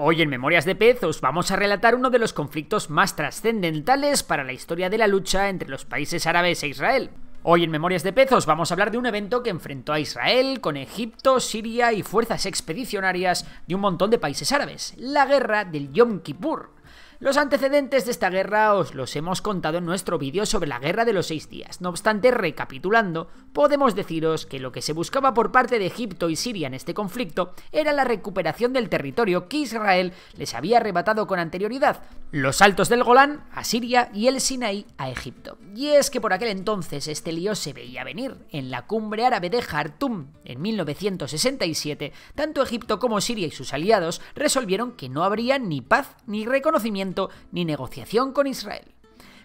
Hoy en Memorias de Pez os vamos a relatar uno de los conflictos más trascendentales para la historia de la lucha entre los países árabes e Israel. Hoy en Memorias de Pez os vamos a hablar de un evento que enfrentó a Israel con Egipto, Siria y fuerzas expedicionarias de un montón de países árabes, la guerra del Yom Kippur. Los antecedentes de esta guerra os los hemos contado en nuestro vídeo sobre la Guerra de los Seis Días. No obstante, recapitulando, podemos deciros que lo que se buscaba por parte de Egipto y Siria en este conflicto era la recuperación del territorio que Israel les había arrebatado con anterioridad, los altos del Golán a Siria y el Sinaí a Egipto. Y es que por aquel entonces este lío se veía venir. En la cumbre árabe de Jartum, en 1967, tanto Egipto como Siria y sus aliados resolvieron que no habría ni paz ni reconocimiento ni negociación con Israel.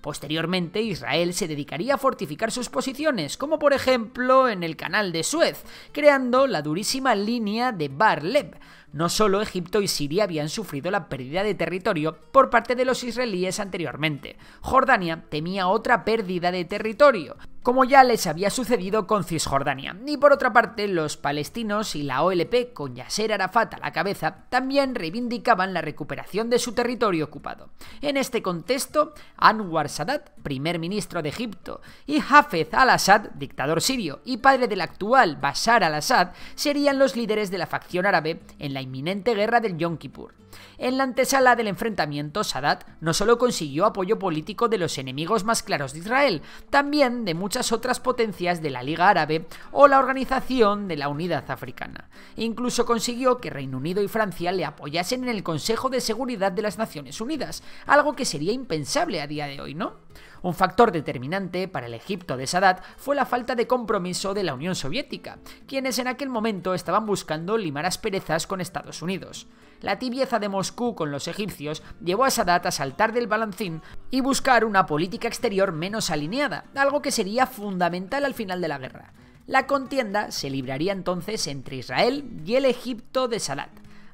Posteriormente, Israel se dedicaría a fortificar sus posiciones, como por ejemplo en el canal de Suez, creando la durísima línea de Bar-Leb. No solo Egipto y Siria habían sufrido la pérdida de territorio por parte de los israelíes anteriormente, Jordania temía otra pérdida de territorio, como ya les había sucedido con Cisjordania. Y por otra parte, los palestinos y la OLP, con Yasser Arafat a la cabeza, también reivindicaban la recuperación de su territorio ocupado. En este contexto, Anwar Sadat, primer ministro de Egipto, y Hafez al-Assad, dictador sirio y padre del actual Bashar al-Assad, serían los líderes de la facción árabe en la inminente guerra del Yom Kippur. En la antesala del enfrentamiento, Sadat no solo consiguió apoyo político de los enemigos más claros de Israel, también de muchos muchas otras potencias de la Liga Árabe o la Organización de la Unidad Africana. Incluso consiguió que Reino Unido y Francia le apoyasen en el Consejo de Seguridad de las Naciones Unidas, algo que sería impensable a día de hoy, ¿no? Un factor determinante para el Egipto de Sadat fue la falta de compromiso de la Unión Soviética, quienes en aquel momento estaban buscando limar asperezas con Estados Unidos. La tibieza de Moscú con los egipcios llevó a Sadat a saltar del balancín y buscar una política exterior menos alineada, algo que sería fundamental al final de la guerra. La contienda se libraría entonces entre Israel y el Egipto de Sadat.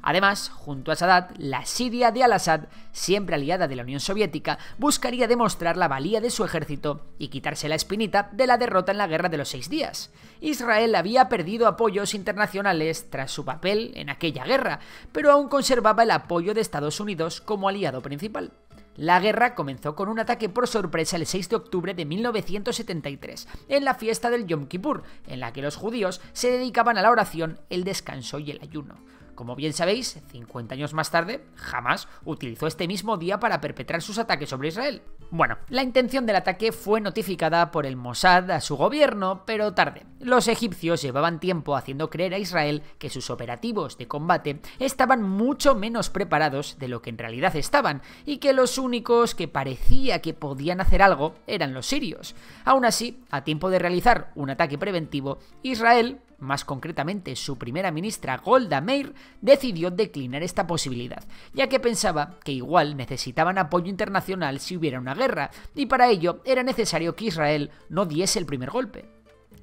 Además, junto a Sadat, la Siria de al-Assad, siempre aliada de la Unión Soviética, buscaría demostrar la valía de su ejército y quitarse la espinita de la derrota en la Guerra de los Seis Días. Israel había perdido apoyos internacionales tras su papel en aquella guerra, pero aún conservaba el apoyo de Estados Unidos como aliado principal. La guerra comenzó con un ataque por sorpresa el 6 de octubre de 1973, en la fiesta del Yom Kippur, en la que los judíos se dedicaban a la oración, el descanso y el ayuno. Como bien sabéis, 50 años más tarde, jamás utilizó este mismo día para perpetrar sus ataques sobre Israel. Bueno, la intención del ataque fue notificada por el Mossad a su gobierno, pero tarde. Los egipcios llevaban tiempo haciendo creer a Israel que sus operativos de combate estaban mucho menos preparados de lo que en realidad estaban, y que los únicos que parecía que podían hacer algo eran los sirios. Aún así, a tiempo de realizar un ataque preventivo, Israel más concretamente su primera ministra Golda Meir, decidió declinar esta posibilidad, ya que pensaba que igual necesitaban apoyo internacional si hubiera una guerra, y para ello era necesario que Israel no diese el primer golpe.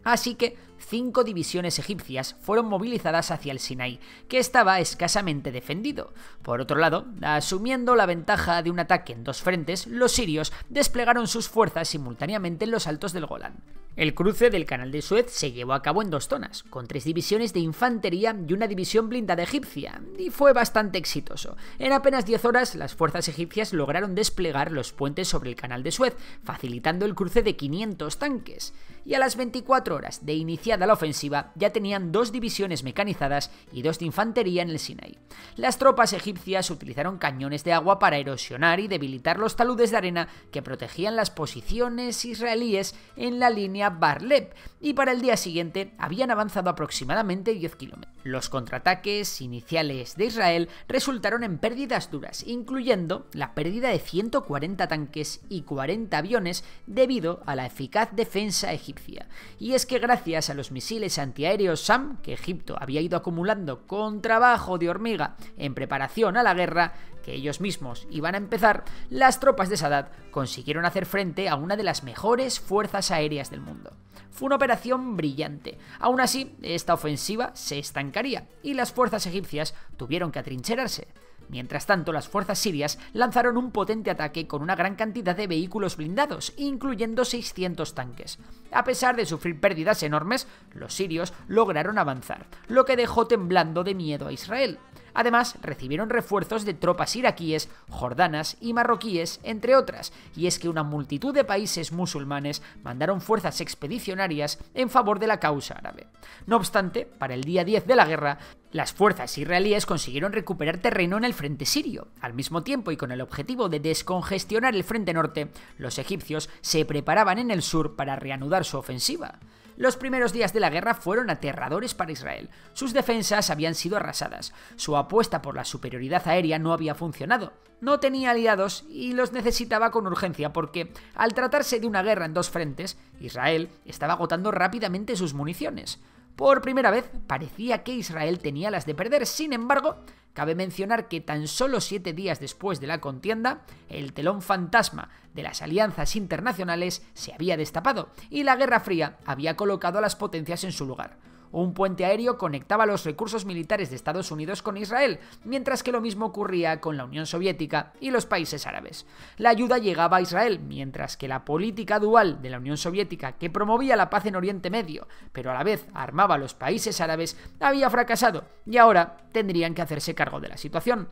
Así que cinco divisiones egipcias fueron movilizadas hacia el Sinai, que estaba escasamente defendido. Por otro lado, asumiendo la ventaja de un ataque en dos frentes, los sirios desplegaron sus fuerzas simultáneamente en los altos del Golán. El cruce del Canal de Suez se llevó a cabo en dos zonas, con tres divisiones de infantería y una división blindada egipcia, y fue bastante exitoso. En apenas 10 horas, las fuerzas egipcias lograron desplegar los puentes sobre el Canal de Suez, facilitando el cruce de 500 tanques. Y a las 24 horas de iniciar de la ofensiva, ya tenían dos divisiones mecanizadas y dos de infantería en el Sinai. Las tropas egipcias utilizaron cañones de agua para erosionar y debilitar los taludes de arena que protegían las posiciones israelíes en la línea bar barlep y para el día siguiente habían avanzado aproximadamente 10 kilómetros. Los contraataques iniciales de Israel resultaron en pérdidas duras, incluyendo la pérdida de 140 tanques y 40 aviones debido a la eficaz defensa egipcia. Y es que gracias a los misiles antiaéreos SAM que Egipto había ido acumulando con trabajo de hormiga en preparación a la guerra que ellos mismos iban a empezar, las tropas de Sadat consiguieron hacer frente a una de las mejores fuerzas aéreas del mundo. Fue una operación brillante. Aún así, esta ofensiva se estancaría y las fuerzas egipcias tuvieron que atrincherarse. Mientras tanto, las fuerzas sirias lanzaron un potente ataque con una gran cantidad de vehículos blindados, incluyendo 600 tanques. A pesar de sufrir pérdidas enormes, los sirios lograron avanzar, lo que dejó temblando de miedo a Israel. Además, recibieron refuerzos de tropas iraquíes, jordanas y marroquíes, entre otras, y es que una multitud de países musulmanes mandaron fuerzas expedicionarias en favor de la causa árabe. No obstante, para el día 10 de la guerra, las fuerzas israelíes consiguieron recuperar terreno en el frente sirio. Al mismo tiempo y con el objetivo de descongestionar el frente norte, los egipcios se preparaban en el sur para reanudar su ofensiva. Los primeros días de la guerra fueron aterradores para Israel. Sus defensas habían sido arrasadas, su apuesta por la superioridad aérea no había funcionado, no tenía aliados y los necesitaba con urgencia porque, al tratarse de una guerra en dos frentes, Israel estaba agotando rápidamente sus municiones. Por primera vez parecía que Israel tenía las de perder, sin embargo, cabe mencionar que tan solo siete días después de la contienda, el telón fantasma de las alianzas internacionales se había destapado y la Guerra Fría había colocado a las potencias en su lugar. Un puente aéreo conectaba los recursos militares de Estados Unidos con Israel, mientras que lo mismo ocurría con la Unión Soviética y los países árabes. La ayuda llegaba a Israel, mientras que la política dual de la Unión Soviética, que promovía la paz en Oriente Medio, pero a la vez armaba a los países árabes, había fracasado y ahora tendrían que hacerse cargo de la situación.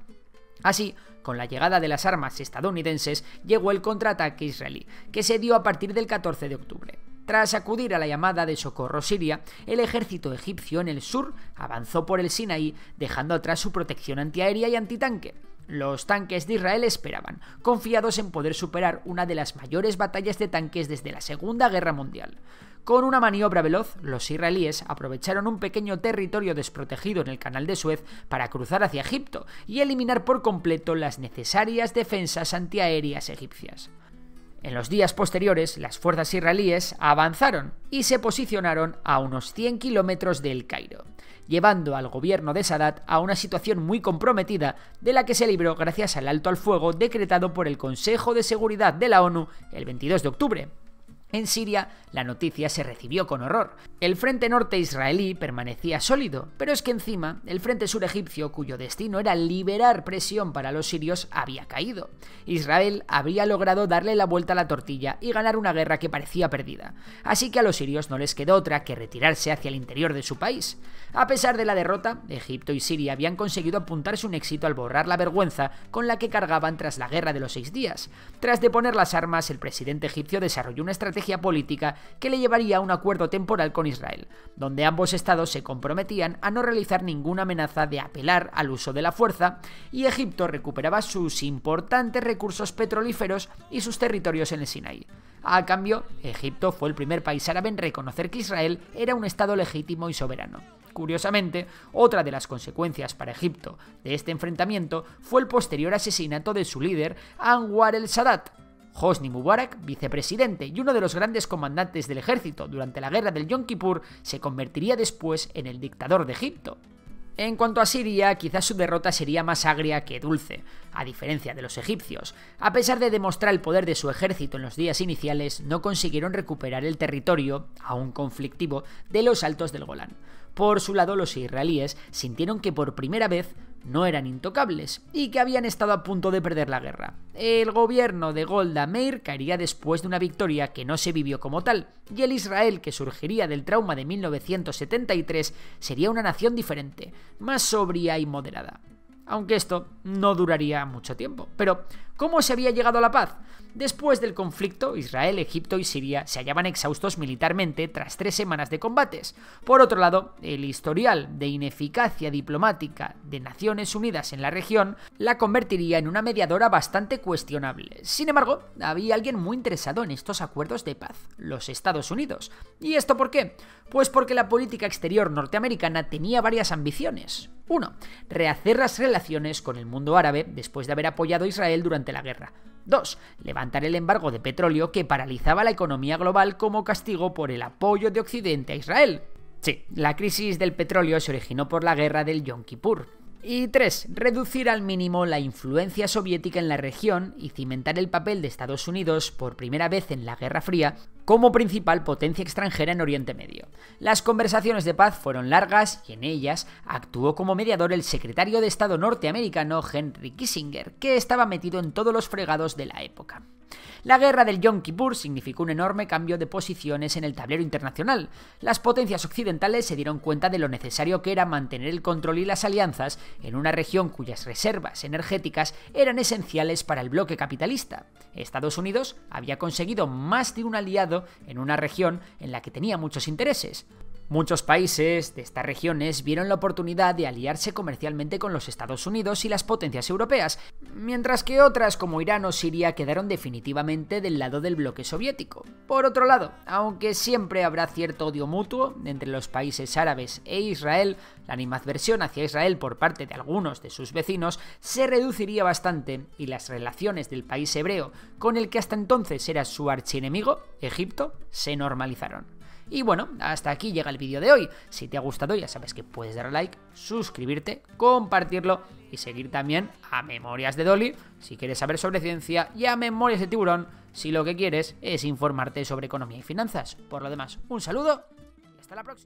Así, con la llegada de las armas estadounidenses, llegó el contraataque israelí, que se dio a partir del 14 de octubre. Tras acudir a la llamada de socorro siria, el ejército egipcio en el sur avanzó por el Sinaí, dejando atrás su protección antiaérea y antitanque. Los tanques de Israel esperaban, confiados en poder superar una de las mayores batallas de tanques desde la Segunda Guerra Mundial. Con una maniobra veloz, los israelíes aprovecharon un pequeño territorio desprotegido en el canal de Suez para cruzar hacia Egipto y eliminar por completo las necesarias defensas antiaéreas egipcias. En los días posteriores, las fuerzas israelíes avanzaron y se posicionaron a unos 100 kilómetros del Cairo, llevando al gobierno de Sadat a una situación muy comprometida de la que se libró gracias al alto al fuego decretado por el Consejo de Seguridad de la ONU el 22 de octubre. En Siria, la noticia se recibió con horror. El frente norte israelí permanecía sólido, pero es que encima el frente sur egipcio, cuyo destino era liberar presión para los sirios, había caído. Israel habría logrado darle la vuelta a la tortilla y ganar una guerra que parecía perdida. Así que a los sirios no les quedó otra que retirarse hacia el interior de su país. A pesar de la derrota, Egipto y Siria habían conseguido apuntarse un éxito al borrar la vergüenza con la que cargaban tras la guerra de los seis días. Tras deponer las armas, el presidente egipcio desarrolló una estrategia política que le llevaría a un acuerdo temporal con Israel, donde ambos estados se comprometían a no realizar ninguna amenaza de apelar al uso de la fuerza, y Egipto recuperaba sus importantes recursos petrolíferos y sus territorios en el Sinai. A cambio, Egipto fue el primer país árabe en reconocer que Israel era un estado legítimo y soberano. Curiosamente, otra de las consecuencias para Egipto de este enfrentamiento fue el posterior asesinato de su líder, Anwar el Sadat, Hosni Mubarak, vicepresidente y uno de los grandes comandantes del ejército durante la guerra del Yom Kippur, se convertiría después en el dictador de Egipto. En cuanto a Siria, quizás su derrota sería más agria que dulce, a diferencia de los egipcios. A pesar de demostrar el poder de su ejército en los días iniciales, no consiguieron recuperar el territorio, aún conflictivo, de los altos del Golán. Por su lado, los israelíes sintieron que por primera vez no eran intocables y que habían estado a punto de perder la guerra. El gobierno de Golda Meir caería después de una victoria que no se vivió como tal, y el Israel que surgiría del trauma de 1973 sería una nación diferente, más sobria y moderada aunque esto no duraría mucho tiempo. Pero, ¿cómo se había llegado a la paz? Después del conflicto, Israel, Egipto y Siria se hallaban exhaustos militarmente tras tres semanas de combates. Por otro lado, el historial de ineficacia diplomática de Naciones Unidas en la región la convertiría en una mediadora bastante cuestionable. Sin embargo, había alguien muy interesado en estos acuerdos de paz, los Estados Unidos. ¿Y esto por qué? Pues porque la política exterior norteamericana tenía varias ambiciones. 1. Rehacer las relaciones con el mundo árabe después de haber apoyado a Israel durante la guerra. 2. Levantar el embargo de petróleo que paralizaba la economía global como castigo por el apoyo de Occidente a Israel. Sí, la crisis del petróleo se originó por la guerra del Yom Kippur. Y 3. Reducir al mínimo la influencia soviética en la región y cimentar el papel de Estados Unidos por primera vez en la Guerra Fría como principal potencia extranjera en Oriente Medio. Las conversaciones de paz fueron largas y en ellas actuó como mediador el secretario de Estado norteamericano Henry Kissinger, que estaba metido en todos los fregados de la época. La guerra del Yom Kippur significó un enorme cambio de posiciones en el tablero internacional. Las potencias occidentales se dieron cuenta de lo necesario que era mantener el control y las alianzas en una región cuyas reservas energéticas eran esenciales para el bloque capitalista. Estados Unidos había conseguido más de un aliado en una región en la que tenía muchos intereses. Muchos países de estas regiones vieron la oportunidad de aliarse comercialmente con los Estados Unidos y las potencias europeas, mientras que otras como Irán o Siria quedaron definitivamente del lado del bloque soviético. Por otro lado, aunque siempre habrá cierto odio mutuo entre los países árabes e Israel, la animadversión hacia Israel por parte de algunos de sus vecinos se reduciría bastante y las relaciones del país hebreo con el que hasta entonces era su archienemigo, Egipto, se normalizaron. Y bueno, hasta aquí llega el vídeo de hoy. Si te ha gustado, ya sabes que puedes darle like, suscribirte, compartirlo y seguir también a Memorias de Dolly si quieres saber sobre ciencia y a Memorias de Tiburón si lo que quieres es informarte sobre economía y finanzas. Por lo demás, un saludo y hasta la próxima.